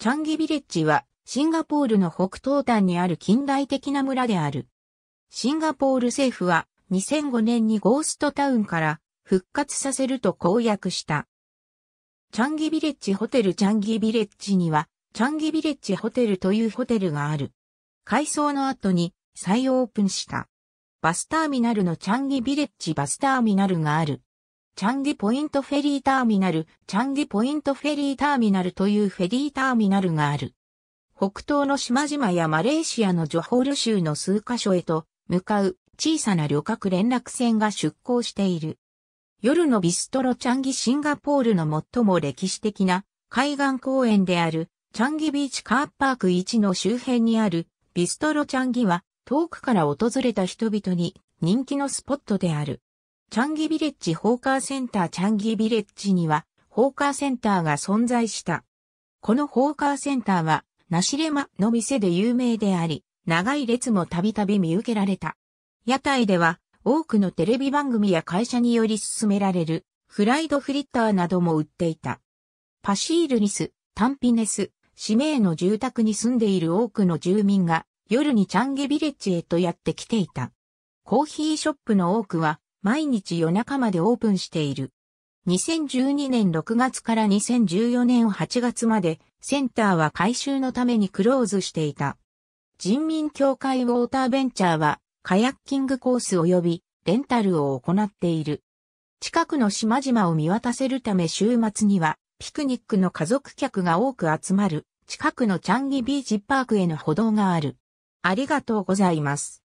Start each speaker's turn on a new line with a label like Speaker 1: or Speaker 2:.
Speaker 1: チャンギビレッジはシンガポールの北東端にある近代的な村である。シンガポール政府は2005年にゴーストタウンから復活させると公約した。チャンギビレッジホテルチャンギビレッジにはチャンギビレッジホテルというホテルがある。改装の後に再オープンした。バスターミナルのチャンギビレッジバスターミナルがある。チャンギポイントフェリーターミナル、チャンギポイントフェリーターミナルというフェリーターミナルがある。北東の島々やマレーシアのジョホール州の数カ所へと向かう小さな旅客連絡船が出港している。夜のビストロチャンギシンガポールの最も歴史的な海岸公園であるチャンギビーチカーパーク1の周辺にあるビストロチャンギは遠くから訪れた人々に人気のスポットである。チャンギビレッジホーカーセンターチャンギビレッジには、ホーカーセンターが存在した。このホーカーセンターは、ナシレマの店で有名であり、長い列もたびたび見受けられた。屋台では、多くのテレビ番組や会社により進められる、フライドフリッターなども売っていた。パシールニス、タンピネス、市名の住宅に住んでいる多くの住民が、夜にチャンギビレッジへとやってきていた。コーヒーショップの多くは、毎日夜中までオープンしている。2012年6月から2014年8月までセンターは改修のためにクローズしていた。人民協会ウォーターベンチャーはカヤッキングコース及びレンタルを行っている。近くの島々を見渡せるため週末にはピクニックの家族客が多く集まる近くのチャンギビーチパークへの歩道がある。ありがとうございます。